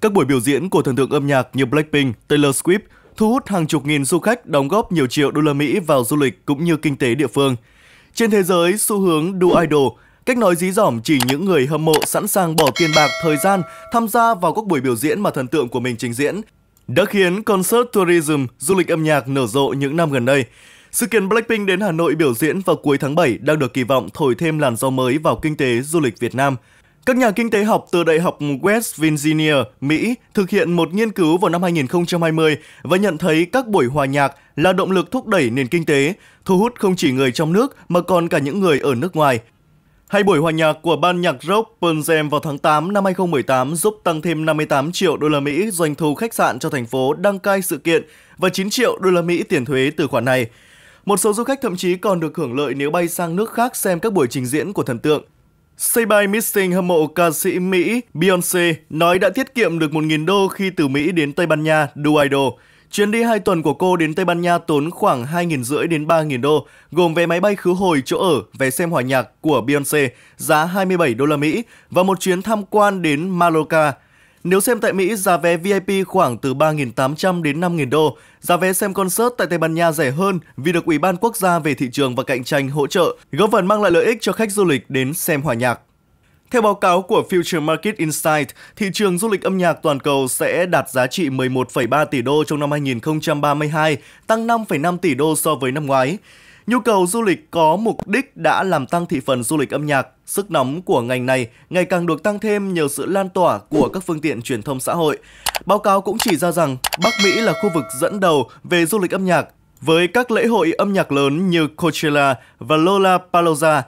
Các buổi biểu diễn của thần tượng âm nhạc như Blackpink, Taylor Swift thu hút hàng chục nghìn du khách đóng góp nhiều triệu đô la Mỹ vào du lịch cũng như kinh tế địa phương. Trên thế giới, xu hướng do idol, cách nói dí dỏm chỉ những người hâm mộ sẵn sàng bỏ tiền bạc, thời gian tham gia vào các buổi biểu diễn mà thần tượng của mình trình diễn, đã khiến concert tourism, du lịch âm nhạc nở rộ những năm gần đây. Sự kiện Blackpink đến Hà Nội biểu diễn vào cuối tháng 7 đang được kỳ vọng thổi thêm làn gió mới vào kinh tế du lịch Việt Nam – các nhà kinh tế học từ Đại học West Virginia, Mỹ thực hiện một nghiên cứu vào năm 2020 và nhận thấy các buổi hòa nhạc là động lực thúc đẩy nền kinh tế, thu hút không chỉ người trong nước mà còn cả những người ở nước ngoài. Hai buổi hòa nhạc của ban nhạc rock Pearl Jam vào tháng 8 năm 2018 giúp tăng thêm 58 triệu đô la Mỹ doanh thu khách sạn cho thành phố đăng cai sự kiện và 9 triệu đô la Mỹ tiền thuế từ khoản này. Một số du khách thậm chí còn được hưởng lợi nếu bay sang nước khác xem các buổi trình diễn của thần tượng. Say by Missing hâm mộ ca sĩ Mỹ Beyoncé nói đã tiết kiệm được 1.000 đô khi từ Mỹ đến Tây Ban Nha đu idol. Chuyến đi 2 tuần của cô đến Tây Ban Nha tốn khoảng 2.500 đến 3.000 đô, gồm vé máy bay khứ hồi chỗ ở, vé xem hòa nhạc của Beyoncé giá 27 đô la Mỹ và một chuyến tham quan đến Mallorca nếu xem tại Mỹ, giá vé VIP khoảng từ 3.800 đến 5.000 đô. Giá vé xem concert tại Tây Ban Nha rẻ hơn vì được Ủy ban Quốc gia về thị trường và cạnh tranh hỗ trợ, góp phần mang lại lợi ích cho khách du lịch đến xem hòa nhạc. Theo báo cáo của Future Market Insight, thị trường du lịch âm nhạc toàn cầu sẽ đạt giá trị 11,3 tỷ đô trong năm 2032, tăng 5,5 tỷ đô so với năm ngoái. Nhu cầu du lịch có mục đích đã làm tăng thị phần du lịch âm nhạc. Sức nóng của ngành này ngày càng được tăng thêm nhờ sự lan tỏa của các phương tiện truyền thông xã hội. Báo cáo cũng chỉ ra rằng Bắc Mỹ là khu vực dẫn đầu về du lịch âm nhạc với các lễ hội âm nhạc lớn như Coachella và Lollapalooza.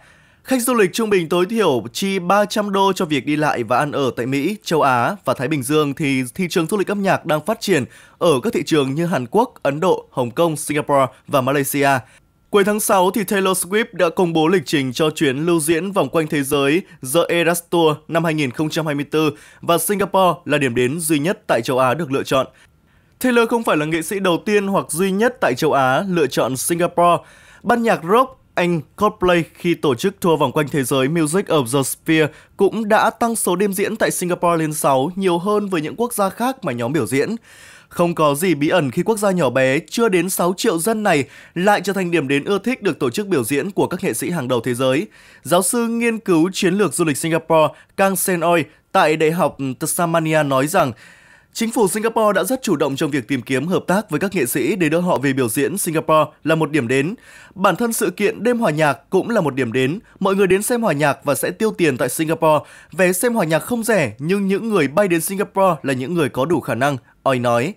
Khách du lịch trung bình tối thiểu chi 300 đô cho việc đi lại và ăn ở tại Mỹ, châu Á và Thái Bình Dương thì thị trường du lịch âm nhạc đang phát triển ở các thị trường như Hàn Quốc, Ấn Độ, Hồng Kông, Singapore và Malaysia. Cuối tháng 6 thì Taylor Swift đã công bố lịch trình cho chuyến lưu diễn vòng quanh thế giới The Eras Tour năm 2024 và Singapore là điểm đến duy nhất tại châu Á được lựa chọn. Taylor không phải là nghệ sĩ đầu tiên hoặc duy nhất tại châu Á lựa chọn Singapore. Ban nhạc rock anh Coldplay khi tổ chức tour vòng quanh thế giới Music of the Sphere cũng đã tăng số đêm diễn tại Singapore lên 6 nhiều hơn với những quốc gia khác mà nhóm biểu diễn. Không có gì bí ẩn khi quốc gia nhỏ bé chưa đến 6 triệu dân này lại trở thành điểm đến ưa thích được tổ chức biểu diễn của các nghệ sĩ hàng đầu thế giới. Giáo sư nghiên cứu chiến lược du lịch Singapore Kang Sen Oi tại Đại học Tasmania nói rằng Chính phủ Singapore đã rất chủ động trong việc tìm kiếm hợp tác với các nghệ sĩ để đưa họ về biểu diễn Singapore là một điểm đến. Bản thân sự kiện đêm hòa nhạc cũng là một điểm đến. Mọi người đến xem hòa nhạc và sẽ tiêu tiền tại Singapore. Vé xem hòa nhạc không rẻ nhưng những người bay đến Singapore là những người có đủ khả năng, Oi nói.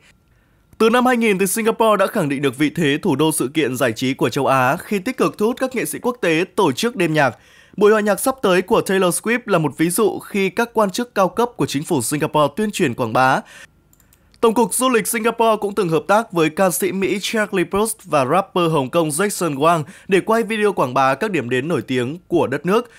Từ năm 2000 thì Singapore đã khẳng định được vị thế thủ đô sự kiện giải trí của châu Á khi tích cực thu hút các nghệ sĩ quốc tế tổ chức đêm nhạc. Buổi hòa nhạc sắp tới của Taylor Swift là một ví dụ khi các quan chức cao cấp của chính phủ Singapore tuyên truyền quảng bá. Tổng cục Du lịch Singapore cũng từng hợp tác với ca sĩ Mỹ Charlie Puth và rapper Hồng Kông Jackson Wang để quay video quảng bá các điểm đến nổi tiếng của đất nước.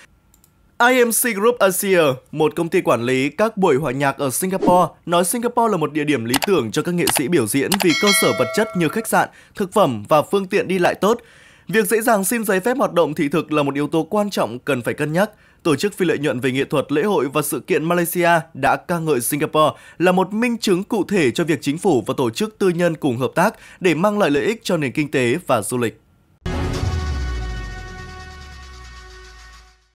IMC Group Asia, một công ty quản lý các buổi hòa nhạc ở Singapore, nói Singapore là một địa điểm lý tưởng cho các nghệ sĩ biểu diễn vì cơ sở vật chất như khách sạn, thực phẩm và phương tiện đi lại tốt. Việc dễ dàng xin giấy phép hoạt động thị thực là một yếu tố quan trọng cần phải cân nhắc. Tổ chức phi lợi nhuận về nghệ thuật, lễ hội và sự kiện Malaysia đã ca ngợi Singapore là một minh chứng cụ thể cho việc chính phủ và tổ chức tư nhân cùng hợp tác để mang lại lợi ích cho nền kinh tế và du lịch.